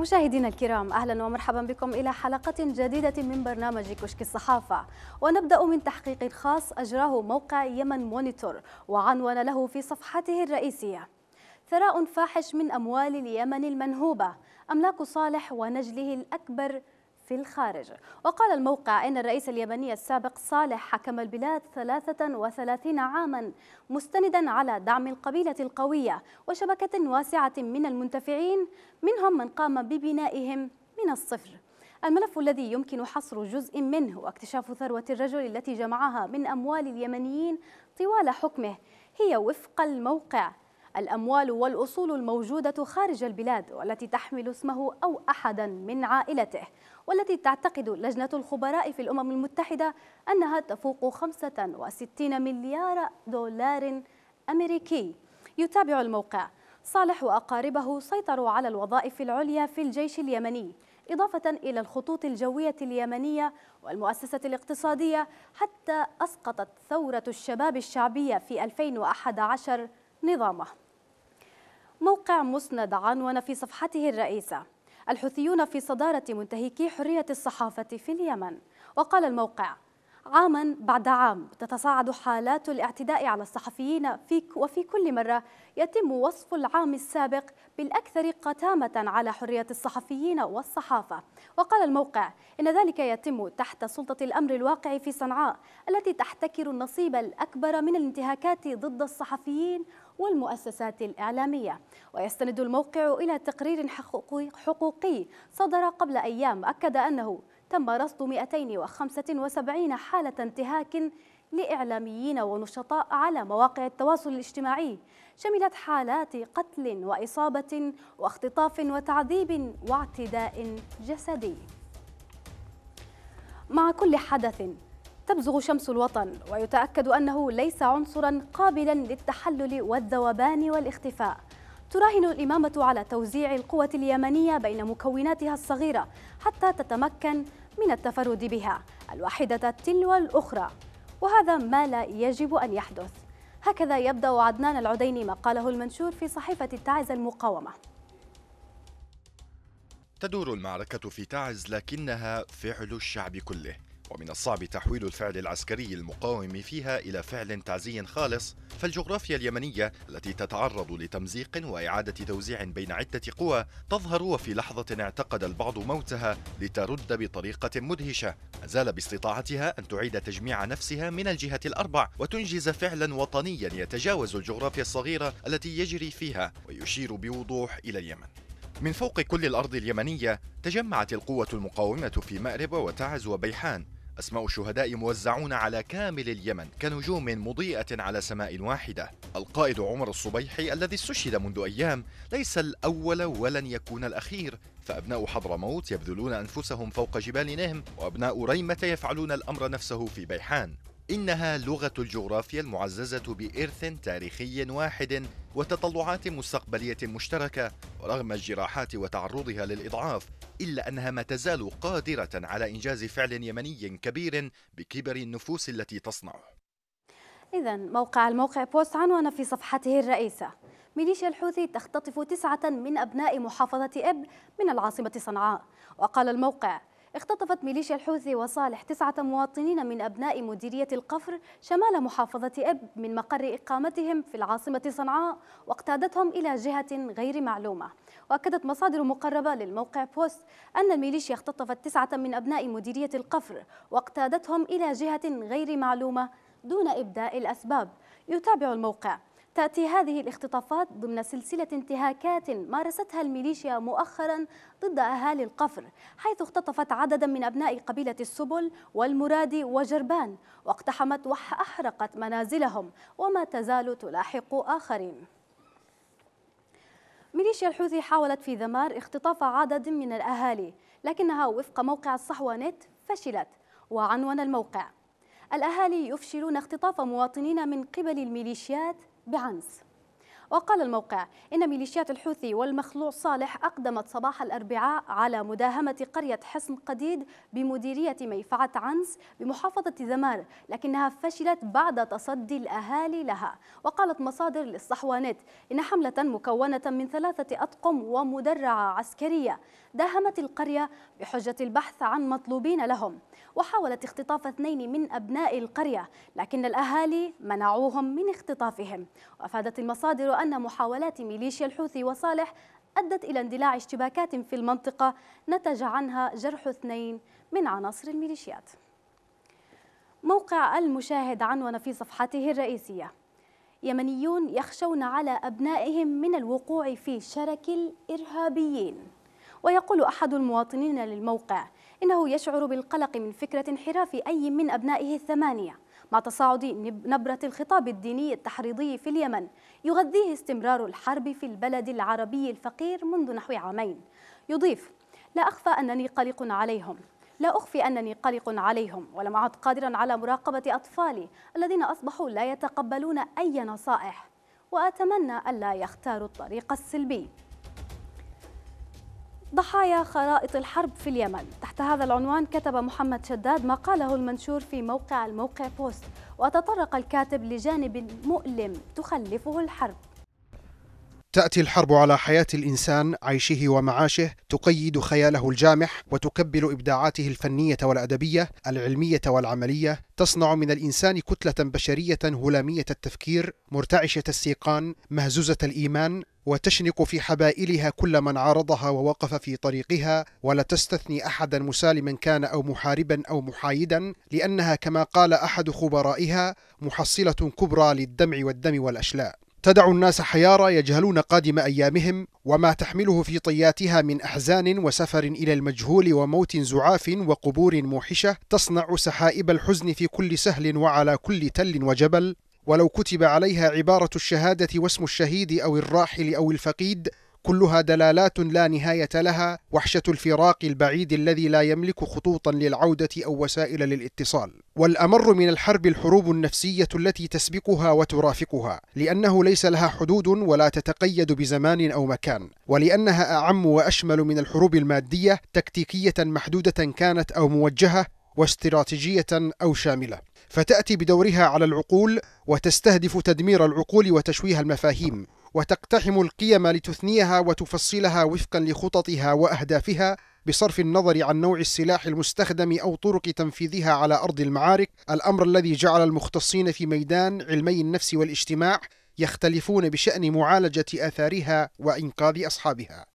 مشاهدينا الكرام اهلا ومرحبا بكم الى حلقه جديده من برنامج كشك الصحافه ونبدا من تحقيق خاص اجراه موقع يمن مونيتور وعنون له في صفحته الرئيسيه ثراء فاحش من اموال اليمن المنهوبه املاك صالح ونجله الاكبر في الخارج وقال الموقع إن الرئيس اليمني السابق صالح حكم البلاد 33 عاما مستندا على دعم القبيلة القوية وشبكة واسعة من المنتفعين منهم من قام ببنائهم من الصفر الملف الذي يمكن حصر جزء منه واكتشاف ثروة الرجل التي جمعها من أموال اليمنيين طوال حكمه هي وفق الموقع الأموال والأصول الموجودة خارج البلاد والتي تحمل اسمه أو أحدا من عائلته والتي تعتقد لجنة الخبراء في الأمم المتحدة أنها تفوق 65 مليار دولار أمريكي يتابع الموقع صالح وأقاربه سيطروا على الوظائف العليا في الجيش اليمني إضافة إلى الخطوط الجوية اليمنية والمؤسسة الاقتصادية حتى أسقطت ثورة الشباب الشعبية في 2011 نظامه موقع مسند عنون في صفحته الرئيسة الحوثيون في صدارة منتهكي حرية الصحافة في اليمن وقال الموقع عاما بعد عام تتصاعد حالات الاعتداء على الصحفيين في وفي كل مرة يتم وصف العام السابق بالأكثر قتامة على حرية الصحفيين والصحافة وقال الموقع إن ذلك يتم تحت سلطة الأمر الواقع في صنعاء التي تحتكر النصيب الأكبر من الانتهاكات ضد الصحفيين والمؤسسات الإعلامية ويستند الموقع إلى تقرير حقوقي صدر قبل أيام أكد أنه تم رصد 275 حالة انتهاك لإعلاميين ونشطاء على مواقع التواصل الاجتماعي شملت حالات قتل وإصابة واختطاف وتعذيب واعتداء جسدي مع كل حدث تبزغ شمس الوطن ويتأكد أنه ليس عنصرا قابلا للتحلل والذوبان والاختفاء تراهن الإمامة على توزيع القوة اليمنية بين مكوناتها الصغيرة حتى تتمكن من التفرد بها الواحدة تلو الأخرى وهذا ما لا يجب أن يحدث هكذا يبدأ عدنان العديني ما قاله المنشور في صحيفة تعز المقاومة تدور المعركة في تعز لكنها فعل الشعب كله ومن الصعب تحويل الفعل العسكري المقاوم فيها إلى فعل تعزي خالص فالجغرافيا اليمنية التي تتعرض لتمزيق وإعادة توزيع بين عدة قوى تظهر وفي لحظة اعتقد البعض موتها لترد بطريقة مدهشة ما زال باستطاعتها أن تعيد تجميع نفسها من الجهة الأربع وتنجز فعلا وطنيا يتجاوز الجغرافيا الصغيرة التي يجري فيها ويشير بوضوح إلى اليمن من فوق كل الأرض اليمنية تجمعت القوة المقاومة في مأرب وتعز وبيحان أسماء الشهداء موزعون على كامل اليمن كنجوم مضيئة على سماء واحدة القائد عمر الصبيحي الذي استشهد منذ أيام ليس الأول ولن يكون الأخير فأبناء حضرموت يبذلون أنفسهم فوق جبال نهم وأبناء ريمة يفعلون الأمر نفسه في بيحان إنها لغة الجغرافيا المعززة بإرث تاريخي واحد وتطلعات مستقبلية مشتركة رغم الجراحات وتعرضها للإضعاف إلا أنها ما تزال قادرة على إنجاز فعل يمني كبير بكبر النفوس التي تصنعه إذا موقع الموقع بوست عنوان في صفحته الرئيسة ميليشيا الحوثي تختطف تسعة من أبناء محافظة إب من العاصمة صنعاء وقال الموقع اختطفت ميليشيا الحوثي وصالح تسعة مواطنين من أبناء مديرية القفر شمال محافظة إب من مقر إقامتهم في العاصمة صنعاء واقتادتهم إلى جهة غير معلومة وأكدت مصادر مقربة للموقع بوست أن الميليشيا اختطفت تسعة من أبناء مديرية القفر واقتادتهم إلى جهة غير معلومة دون إبداء الأسباب يتابع الموقع تأتي هذه الاختطافات ضمن سلسلة انتهاكات مارستها الميليشيا مؤخرا ضد أهالي القفر حيث اختطفت عددا من أبناء قبيلة السبل والمرادي وجربان واقتحمت وأحرقت منازلهم وما تزال تلاحق آخرين ميليشيا الحوثي حاولت في ذمار اختطاف عدد من الأهالي لكنها وفق موقع الصحوة نت فشلت وعنون الموقع الأهالي يفشلون اختطاف مواطنين من قبل الميليشيات بعنز وقال الموقع إن ميليشيات الحوثي والمخلوع صالح أقدمت صباح الأربعاء على مداهمة قرية حصن قديد بمديرية ميفعة عنس بمحافظة زمار لكنها فشلت بعد تصدي الأهالي لها وقالت مصادر للصحوانات إن حملة مكونة من ثلاثة أطقم ومدرعة عسكرية داهمت القرية بحجة البحث عن مطلوبين لهم وحاولت اختطاف اثنين من أبناء القرية لكن الأهالي منعوهم من اختطافهم وأفادت المصادر أن محاولات ميليشيا الحوثي وصالح أدت إلى اندلاع اشتباكات في المنطقة نتج عنها جرح اثنين من عناصر الميليشيات موقع المشاهد عنون في صفحته الرئيسية يمنيون يخشون على أبنائهم من الوقوع في شرك الإرهابيين ويقول أحد المواطنين للموقع إنه يشعر بالقلق من فكرة انحراف أي من أبنائه الثمانية مع تصاعد نبرة الخطاب الديني التحريضي في اليمن يغذيه استمرار الحرب في البلد العربي الفقير منذ نحو عامين يضيف لا أخفى أنني قلق عليهم لا أخفي أنني قلق عليهم ولم أعد قادرا على مراقبة أطفالي الذين أصبحوا لا يتقبلون أي نصائح وأتمنى ألا يختاروا الطريق السلبي ضحايا خرائط الحرب في اليمن تحت هذا العنوان كتب محمد شداد ما قاله المنشور في موقع الموقع بوست وتطرق الكاتب لجانب مؤلم تخلفه الحرب تأتي الحرب على حياة الإنسان عيشه ومعاشه تقيد خياله الجامح وتكبل إبداعاته الفنية والأدبية العلمية والعملية تصنع من الإنسان كتلة بشرية هلامية التفكير مرتعشة السيقان مهزوزة الإيمان وتشنق في حبائلها كل من عارضها ووقف في طريقها ولا تستثني احدا مسالما كان او محاربا او محايدا لانها كما قال احد خبرائها محصله كبرى للدمع والدم والاشلاء تدع الناس حيارى يجهلون قادم ايامهم وما تحمله في طياتها من احزان وسفر الى المجهول وموت زعاف وقبور موحشه تصنع سحائب الحزن في كل سهل وعلى كل تل وجبل ولو كتب عليها عبارة الشهادة واسم الشهيد أو الراحل أو الفقيد كلها دلالات لا نهاية لها وحشة الفراق البعيد الذي لا يملك خطوطا للعودة أو وسائل للاتصال والأمر من الحرب الحروب النفسية التي تسبقها وترافقها لأنه ليس لها حدود ولا تتقيد بزمان أو مكان ولأنها أعم وأشمل من الحروب المادية تكتيكية محدودة كانت أو موجهة واستراتيجية أو شاملة فتأتي بدورها على العقول وتستهدف تدمير العقول وتشويه المفاهيم وتقتحم القيم لتثنيها وتفصلها وفقا لخططها واهدافها بصرف النظر عن نوع السلاح المستخدم او طرق تنفيذها على ارض المعارك، الامر الذي جعل المختصين في ميدان علمي النفس والاجتماع يختلفون بشان معالجه اثارها وانقاذ اصحابها.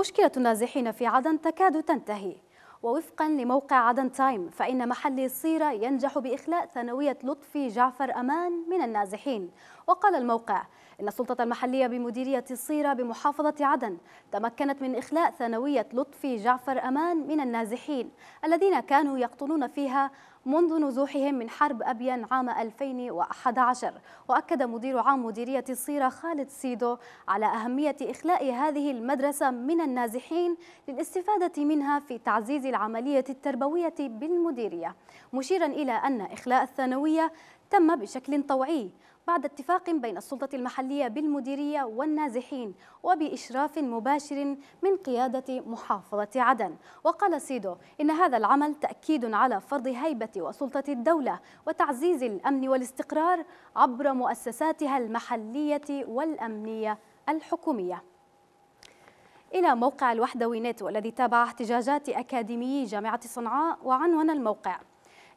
مشكله النازحين في عدن تكاد تنتهي ووفقا لموقع عدن تايم فإن محل الصيرة ينجح بإخلاء ثانوية لطفي جعفر أمان من النازحين وقال الموقع إن السلطة المحلية بمديرية الصيرة بمحافظة عدن تمكنت من إخلاء ثانوية لطفي جعفر أمان من النازحين الذين كانوا يقطنون فيها منذ نزوحهم من حرب أبين عام 2011 وأكد مدير عام مديرية الصيرة خالد سيدو على أهمية إخلاء هذه المدرسة من النازحين للاستفادة منها في تعزيز العملية التربوية بالمديرية مشيرا إلى أن إخلاء الثانوية تم بشكل طوعي بعد اتفاق بين السلطة المحلية بالمديرية والنازحين وبإشراف مباشر من قيادة محافظة عدن وقال سيدو إن هذا العمل تأكيد على فرض هيبة وسلطة الدولة وتعزيز الأمن والاستقرار عبر مؤسساتها المحلية والأمنية الحكومية إلى موقع الوحدوي نت والذي تابع احتجاجات أكاديميي جامعة صنعاء وعنون الموقع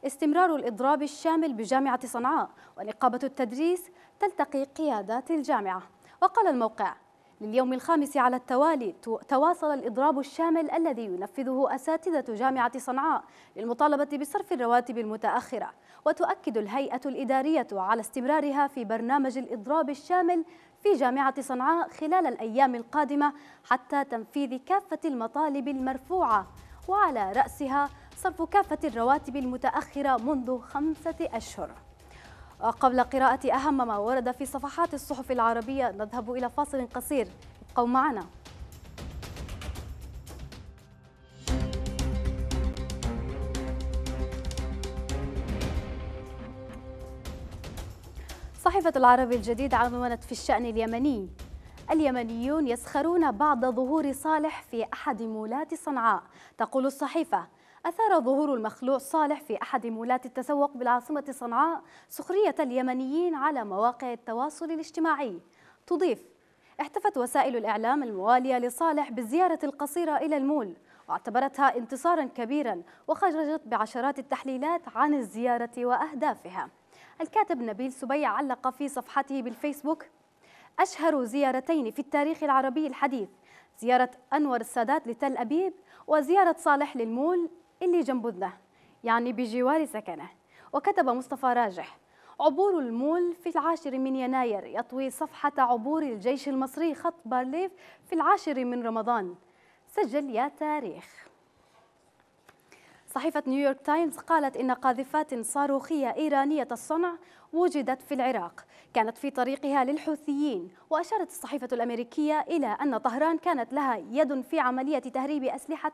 استمرار الإضراب الشامل بجامعة صنعاء ونقابة التدريس تلتقي قيادات الجامعة وقال الموقع لليوم الخامس على التوالي تواصل الإضراب الشامل الذي ينفذه أساتذة جامعة صنعاء للمطالبة بصرف الرواتب المتأخرة وتؤكد الهيئة الإدارية على استمرارها في برنامج الإضراب الشامل في جامعة صنعاء خلال الأيام القادمة حتى تنفيذ كافة المطالب المرفوعة وعلى رأسها صرف كافة الرواتب المتأخرة منذ خمسة أشهر قبل قراءة أهم ما ورد في صفحات الصحف العربية نذهب إلى فاصل قصير ابقوا معنا صحيفة العربي الجديد عنونت في الشأن اليمني اليمنيون يسخرون بعد ظهور صالح في أحد مولات صنعاء تقول الصحيفة أثار ظهور المخلوع صالح في أحد مولات التسوق بالعاصمة صنعاء سخرية اليمنيين على مواقع التواصل الاجتماعي تضيف احتفت وسائل الإعلام الموالية لصالح بالزيارة القصيرة إلى المول واعتبرتها انتصارا كبيرا وخرجت بعشرات التحليلات عن الزيارة وأهدافها الكاتب نبيل سبيع علق في صفحته بالفيسبوك أشهر زيارتين في التاريخ العربي الحديث زيارة أنور السادات لتل أبيب وزيارة صالح للمول اللي جنب الذه يعني بجوار سكنه وكتب مصطفى راجح عبور المول في العاشر من يناير يطوي صفحة عبور الجيش المصري خط بارليف في العاشر من رمضان سجل يا تاريخ صحيفة نيويورك تايمز قالت إن قاذفات صاروخية إيرانية الصنع وجدت في العراق كانت في طريقها للحوثيين وأشارت الصحيفة الأمريكية إلى أن طهران كانت لها يد في عملية تهريب أسلحة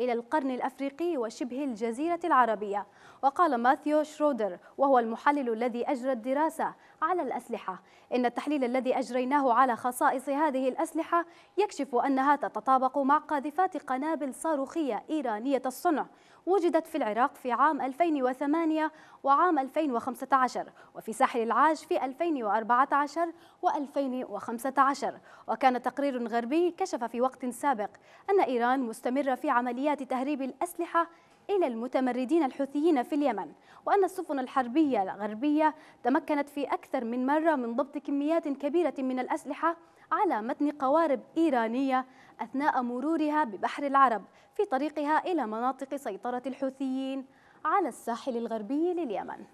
إلى القرن الأفريقي وشبه الجزيرة العربية وقال ماثيو شرودر وهو المحلل الذي أجرى الدراسة على الأسلحة إن التحليل الذي أجريناه على خصائص هذه الأسلحة يكشف أنها تتطابق مع قاذفات قنابل صاروخية إيرانية الصنع وجدت في العراق في عام 2008 وعام 2015 وفي ساحل العاج في 2014 و2015 وكان تقرير غربي كشف في وقت سابق أن إيران مستمرة في عمليات عمليات تهريب الأسلحة إلى المتمردين الحوثيين في اليمن وأن السفن الحربية الغربية تمكنت في أكثر من مرة من ضبط كميات كبيرة من الأسلحة على متن قوارب إيرانية أثناء مرورها ببحر العرب في طريقها إلى مناطق سيطرة الحوثيين على الساحل الغربي لليمن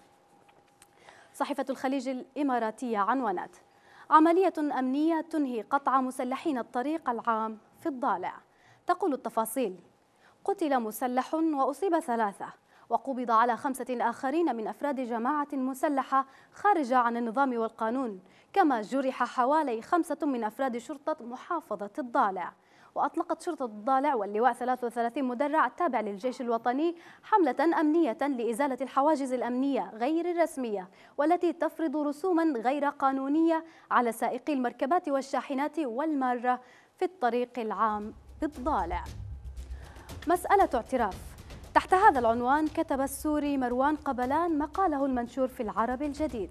صحيفة الخليج الإماراتية عنوانات عملية أمنية تنهي قطع مسلحين الطريق العام في الضالع تقول التفاصيل قتل مسلح وأصيب ثلاثة وقبض على خمسة آخرين من أفراد جماعة مسلحة خارجة عن النظام والقانون كما جرح حوالي خمسة من أفراد شرطة محافظة الضالع وأطلقت شرطة الضالع واللواء 33 مدرع التابع للجيش الوطني حملة أمنية لإزالة الحواجز الأمنية غير الرسمية والتي تفرض رسوما غير قانونية على سائقي المركبات والشاحنات والمارة في الطريق العام بالضالع مسألة اعتراف تحت هذا العنوان كتب السوري مروان قبلان مقاله المنشور في العرب الجديد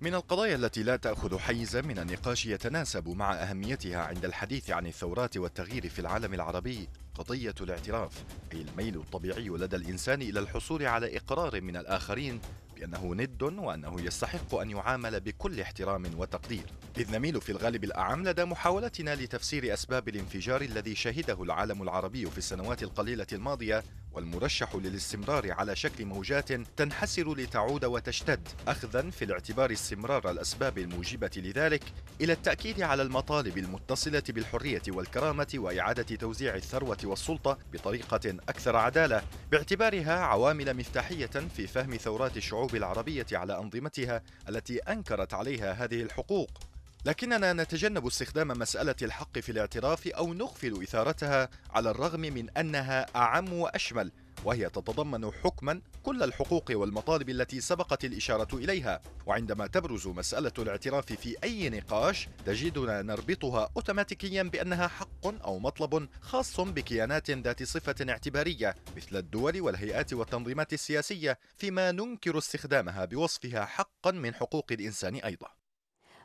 من القضايا التي لا تأخذ حيزا من النقاش يتناسب مع أهميتها عند الحديث عن الثورات والتغيير في العالم العربي قضية الاعتراف، أي الميل الطبيعي لدى الإنسان إلى الحصول على إقرار من الآخرين بأنه ند وأنه يستحق أن يعامل بكل احترام وتقدير إذ نميل في الغالب الأعم لدى محاولتنا لتفسير أسباب الانفجار الذي شهده العالم العربي في السنوات القليلة الماضية والمرشح للاستمرار على شكل موجات تنحسر لتعود وتشتد أخذا في الاعتبار استمرار الأسباب الموجبة لذلك إلى التأكيد على المطالب المتصلة بالحرية والكرامة وإعادة توزيع الثروة والسلطة بطريقة أكثر عدالة باعتبارها عوامل مفتاحية في فهم ثورات الشعوب العربية على أنظمتها التي أنكرت عليها هذه الحقوق لكننا نتجنب استخدام مسألة الحق في الاعتراف أو نغفل إثارتها على الرغم من أنها أعم وأشمل وهي تتضمن حكما كل الحقوق والمطالب التي سبقت الإشارة إليها وعندما تبرز مسألة الاعتراف في أي نقاش تجدنا نربطها أوتوماتيكيا بأنها حق أو مطلب خاص بكيانات ذات صفة اعتبارية مثل الدول والهيئات والتنظيمات السياسية فيما ننكر استخدامها بوصفها حقا من حقوق الإنسان أيضا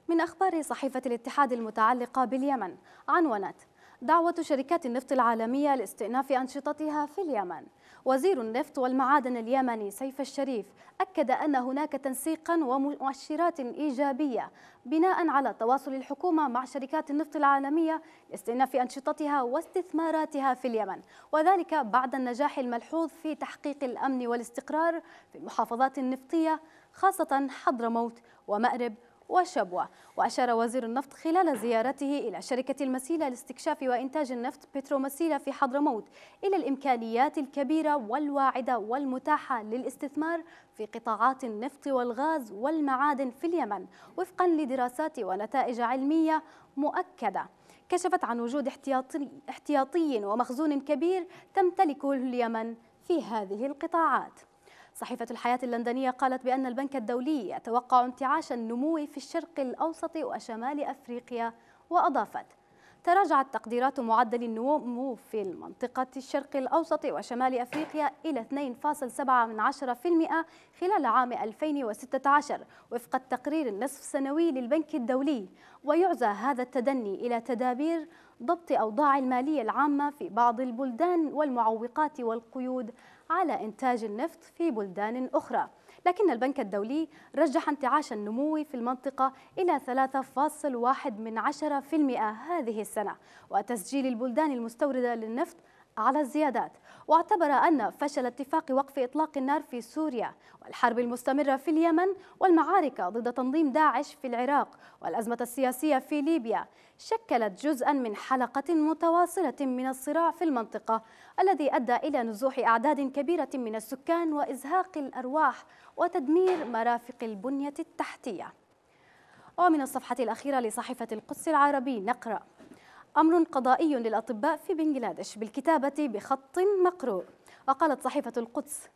من أخبار صحيفة الاتحاد المتعلقة باليمن عنونت دعوة شركات النفط العالمية لاستئناف أنشطتها في اليمن وزير النفط والمعادن اليمني سيف الشريف أكد أن هناك تنسيقا ومؤشرات إيجابية بناء على تواصل الحكومة مع شركات النفط العالمية لاستئناف أنشطتها واستثماراتها في اليمن وذلك بعد النجاح الملحوظ في تحقيق الأمن والاستقرار في المحافظات النفطية خاصة حضرموت ومأرب وشبوة وأشار وزير النفط خلال زيارته إلى شركة المسيلة لاستكشاف وإنتاج النفط بترومسيلة في حضرموت إلى الإمكانيات الكبيرة والواعدة والمتاحة للاستثمار في قطاعات النفط والغاز والمعادن في اليمن وفقا لدراسات ونتائج علمية مؤكدة كشفت عن وجود احتياطي, احتياطي ومخزون كبير تمتلكه اليمن في هذه القطاعات صحيفة الحياة اللندنية قالت بأن البنك الدولي يتوقع انتعاش النمو في الشرق الأوسط وشمال أفريقيا وأضافت تراجعت تقديرات معدل النمو في المنطقة الشرق الأوسط وشمال أفريقيا إلى 2.7% خلال عام 2016 وفق التقرير النصف سنوي للبنك الدولي ويعزى هذا التدني إلى تدابير ضبط أوضاع المالية العامة في بعض البلدان والمعوقات والقيود على إنتاج النفط في بلدان أخرى لكن البنك الدولي رجح انتعاش النمو في المنطقة إلى 3.1 هذه السنة وتسجيل البلدان المستوردة للنفط على الزيادات واعتبر أن فشل اتفاق وقف إطلاق النار في سوريا والحرب المستمرة في اليمن والمعارك ضد تنظيم داعش في العراق والأزمة السياسية في ليبيا شكلت جزءا من حلقة متواصلة من الصراع في المنطقة الذي أدى إلى نزوح أعداد كبيرة من السكان وإزهاق الأرواح وتدمير مرافق البنية التحتية ومن الصفحة الأخيرة لصحيفة القدس العربي نقرأ أمر قضائي للأطباء في بنجلاديش بالكتابة بخط مقروء وقالت صحيفة القدس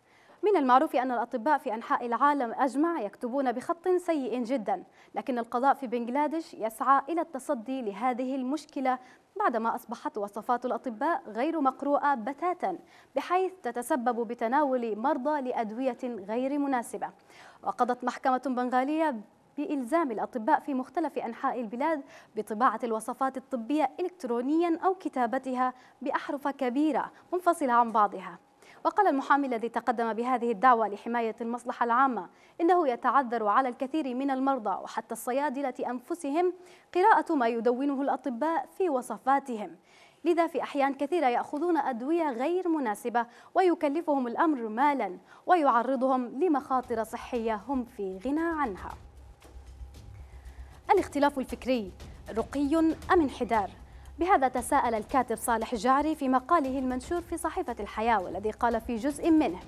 من المعروف أن الأطباء في أنحاء العالم أجمع يكتبون بخط سيء جدا لكن القضاء في بنجلاديش يسعى إلى التصدي لهذه المشكلة بعدما أصبحت وصفات الأطباء غير مقروءة بتاتا بحيث تتسبب بتناول مرضى لأدوية غير مناسبة وقضت محكمة بنغالية بإلزام الأطباء في مختلف أنحاء البلاد بطباعة الوصفات الطبية إلكترونيا أو كتابتها بأحرف كبيرة منفصلة عن بعضها وقال المحامي الذي تقدم بهذه الدعوة لحماية المصلحة العامة إنه يتعذر على الكثير من المرضى وحتى الصيادلة أنفسهم قراءة ما يدونه الأطباء في وصفاتهم لذا في أحيان كثيرة يأخذون أدوية غير مناسبة ويكلفهم الأمر مالا ويعرضهم لمخاطر صحية هم في غنى عنها الاختلاف الفكري رقي أم انحدار؟ بهذا تساءل الكاتب صالح الجعري في مقاله المنشور في صحيفة الحياة والذي قال في جزء منه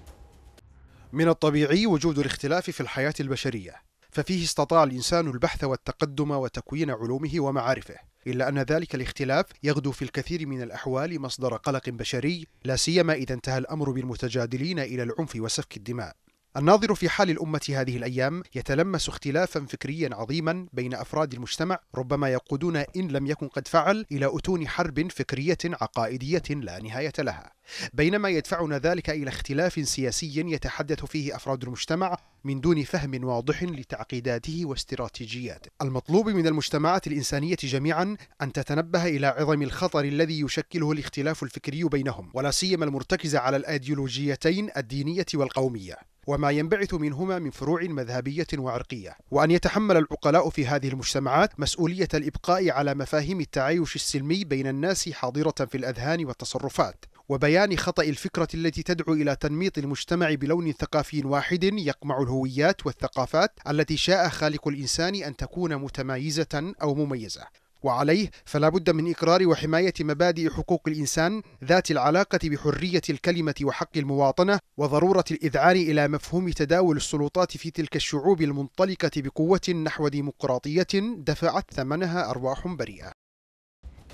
من الطبيعي وجود الاختلاف في الحياة البشرية ففيه استطاع الإنسان البحث والتقدم وتكوين علومه ومعارفه إلا أن ذلك الاختلاف يغدو في الكثير من الأحوال مصدر قلق بشري لا سيما إذا انتهى الأمر بالمتجادلين إلى العنف وسفك الدماء الناظر في حال الأمة هذه الأيام يتلمس اختلافا فكريا عظيما بين أفراد المجتمع ربما يقودون إن لم يكن قد فعل إلى أتون حرب فكرية عقائدية لا نهاية لها بينما يدفعنا ذلك إلى اختلاف سياسي يتحدث فيه أفراد المجتمع من دون فهم واضح لتعقيداته واستراتيجياته المطلوب من المجتمعات الإنسانية جميعا أن تتنبه إلى عظم الخطر الذي يشكله الاختلاف الفكري بينهم ولا سيما المرتكز على الأيديولوجيتين الدينية والقومية وما ينبعث منهما من فروع مذهبية وعرقية وأن يتحمل العقلاء في هذه المجتمعات مسؤولية الإبقاء على مفاهيم التعايش السلمي بين الناس حاضرة في الأذهان والتصرفات وبيان خطأ الفكرة التي تدعو إلى تنميط المجتمع بلون ثقافي واحد يقمع الهويات والثقافات التي شاء خالق الإنسان أن تكون متمايزة أو مميزة وعليه فلا بد من إقرار وحماية مبادئ حقوق الإنسان ذات العلاقة بحرية الكلمة وحق المواطنة وضرورة الإذعان إلى مفهوم تداول السلطات في تلك الشعوب المنطلقة بقوة نحو ديمقراطية دفعت ثمنها أرواح بريئة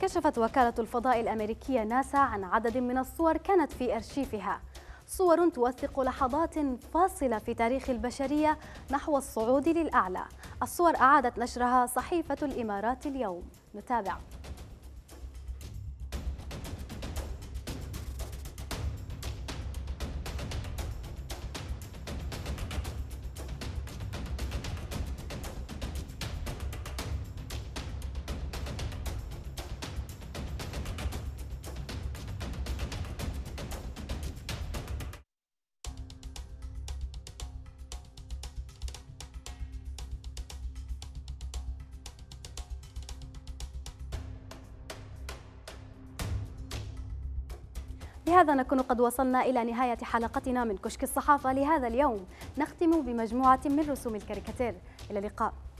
كشفت وكالة الفضاء الأمريكية ناسا عن عدد من الصور كانت في أرشيفها صور توثق لحظات فاصلة في تاريخ البشرية نحو الصعود للأعلى الصور أعادت نشرها صحيفة الإمارات اليوم نتابع بهذا نكون قد وصلنا إلى نهاية حلقتنا من كشك الصحافة لهذا اليوم نختم بمجموعة من رسوم الكاريكاتير إلى اللقاء